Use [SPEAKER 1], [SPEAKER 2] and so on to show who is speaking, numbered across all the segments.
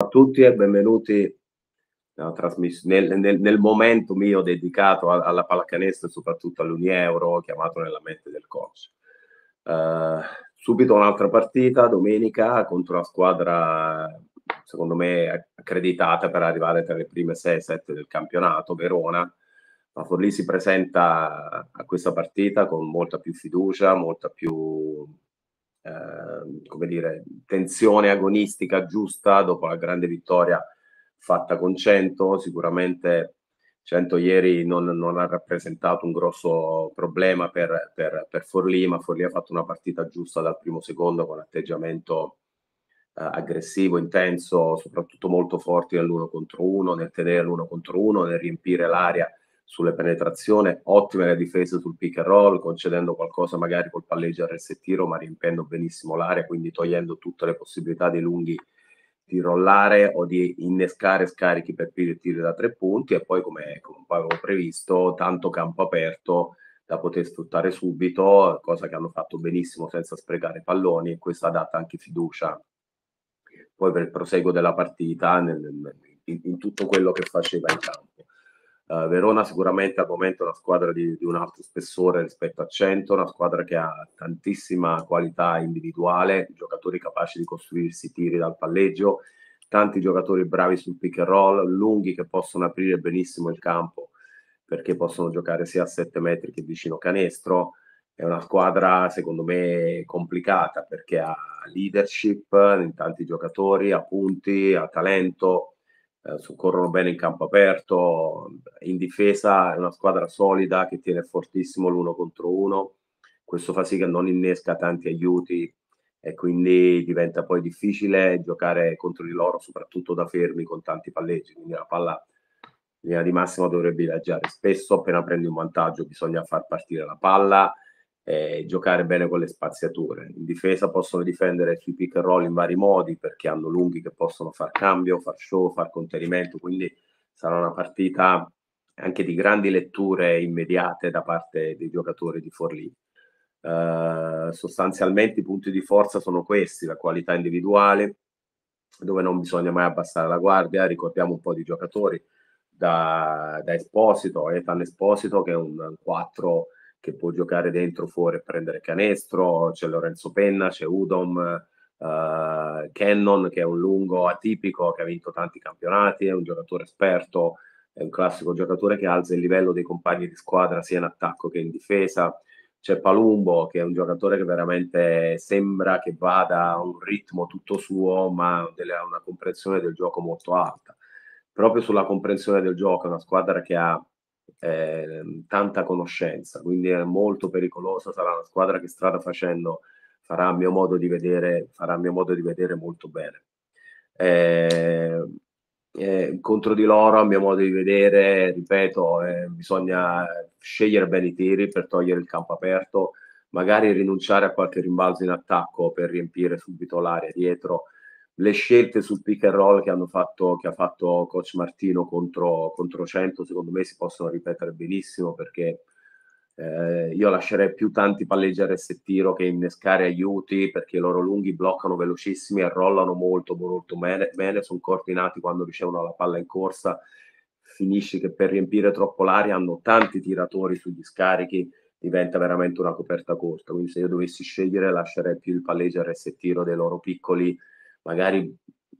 [SPEAKER 1] a tutti e benvenuti nel, nel, nel, momento mio dedicato a, alla pallacanestro e soprattutto all'Unieuro chiamato nella mente del coach. Uh, subito un'altra partita domenica contro la squadra secondo me accreditata per arrivare tra le prime 6-7 del campionato, Verona. Ma Forlì si presenta a questa partita con molta più fiducia, molta più Ehm, come dire, tensione agonistica giusta dopo la grande vittoria fatta con 100, sicuramente 100 ieri non, non, ha rappresentato un grosso problema per, per, per, Forlì, ma Forlì ha fatto una partita giusta dal primo secondo con atteggiamento eh, aggressivo, intenso, soprattutto molto forte nell'uno contro uno, nel tenere l'uno contro uno, nel riempire l'aria sulle penetrazioni, ottime le difese sul pick and roll, concedendo qualcosa magari col palleggio al resettiro, ma riempiendo benissimo l'area, quindi togliendo tutte le possibilità dei lunghi di rollare o di innescare scarichi per tiri da tre punti e poi come, come avevo previsto tanto campo aperto da poter sfruttare subito, cosa che hanno fatto benissimo senza sprecare palloni e questo ha dato anche fiducia poi per il proseguo della partita nel, in, in tutto quello che faceva in campo. Uh, Verona sicuramente al momento è una squadra di, di, un alto spessore rispetto a 100, una squadra che ha tantissima qualità individuale, giocatori capaci di costruirsi tiri dal palleggio, tanti giocatori bravi sul pick and roll, lunghi che possono aprire benissimo il campo perché possono giocare sia a 7 metri che vicino canestro. È una squadra secondo me complicata perché ha leadership in tanti giocatori, ha punti, ha talento, eh, soccorrono bene in campo aperto, in difesa è una squadra solida che tiene fortissimo l'uno contro uno, questo fa sì che non innesca tanti aiuti e quindi diventa poi difficile giocare contro di loro, soprattutto da fermi con tanti palleggi, quindi la palla in linea di massima dovrebbe viaggiare. Spesso appena prendi un vantaggio bisogna far partire la palla eh, giocare bene con le spaziature. In difesa possono difendere sui pick and roll in vari modi perché hanno lunghi che possono far cambio, far show, far contenimento, quindi sarà una partita anche di grandi letture immediate da parte dei giocatori di Forlì. Eh, sostanzialmente i punti di forza sono questi, la qualità individuale, dove non bisogna mai abbassare la guardia, ricordiamo un po' di giocatori, da, da Esposito, Ethan Esposito che è un 4 che può giocare dentro, fuori e prendere canestro, c'è Lorenzo Penna, c'è Udom, eh, Cannon che è un lungo atipico che ha vinto tanti campionati, è un giocatore esperto, è un classico giocatore che alza il livello dei compagni di squadra sia in attacco che in difesa. C'è Palumbo che è un giocatore che veramente sembra che vada a un ritmo tutto suo, ma ha una comprensione del gioco molto alta. Proprio sulla comprensione del gioco, una squadra che ha eh, tanta conoscenza, quindi è molto pericolosa, sarà una squadra che strada facendo farà a mio modo di vedere, farà a mio modo di vedere molto bene. Eh, eh, contro di loro, a mio modo di vedere, ripeto, eh, bisogna scegliere bene i tiri per togliere il campo aperto, magari rinunciare a qualche rimbalzo in attacco per riempire subito l'area dietro le scelte sul pick and roll che, hanno fatto, che ha fatto coach Martino contro, contro 100 secondo me si possono ripetere benissimo perché eh, io lascerei più tanti palleggi se tiro che innescare aiuti perché i loro lunghi bloccano velocissimi e rollano molto molto bene, bene sono coordinati quando ricevono la palla in corsa finisci che per riempire troppo l'aria hanno tanti tiratori sugli scarichi diventa veramente una coperta corta quindi se io dovessi scegliere lascerei più il palleggio se tiro dei loro piccoli magari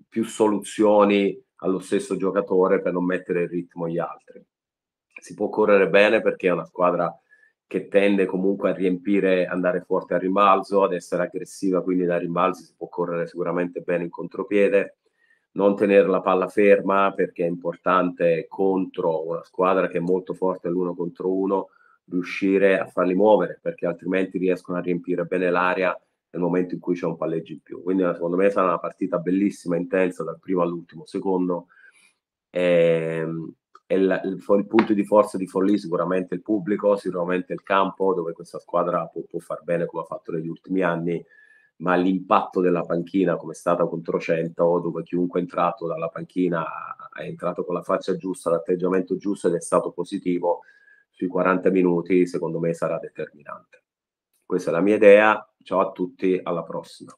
[SPEAKER 1] più soluzioni allo stesso giocatore per non mettere in ritmo gli altri. Si può correre bene perché è una squadra che tende comunque a riempire, andare forte a rimbalzo, ad essere aggressiva, quindi da rimbalzi si può correre sicuramente bene in contropiede, non tenere la palla ferma perché è importante contro una squadra che è molto forte l'uno contro uno, riuscire a farli muovere perché altrimenti riescono a riempire bene l'area nel momento in cui c'è un palleggio in più. Quindi secondo me sarà una partita bellissima, intensa dal primo all'ultimo secondo. E, ehm, e la, il, il, punto di forza di Forlì sicuramente il pubblico, sicuramente il campo dove questa squadra può, può far bene come ha fatto negli ultimi anni, ma l'impatto della panchina come è stata contro 100, dove chiunque è entrato dalla panchina è entrato con la faccia giusta, l'atteggiamento giusto ed è stato positivo sui 40 minuti, secondo me sarà determinante. Questa è la mia idea, Ciao a tutti, alla prossima.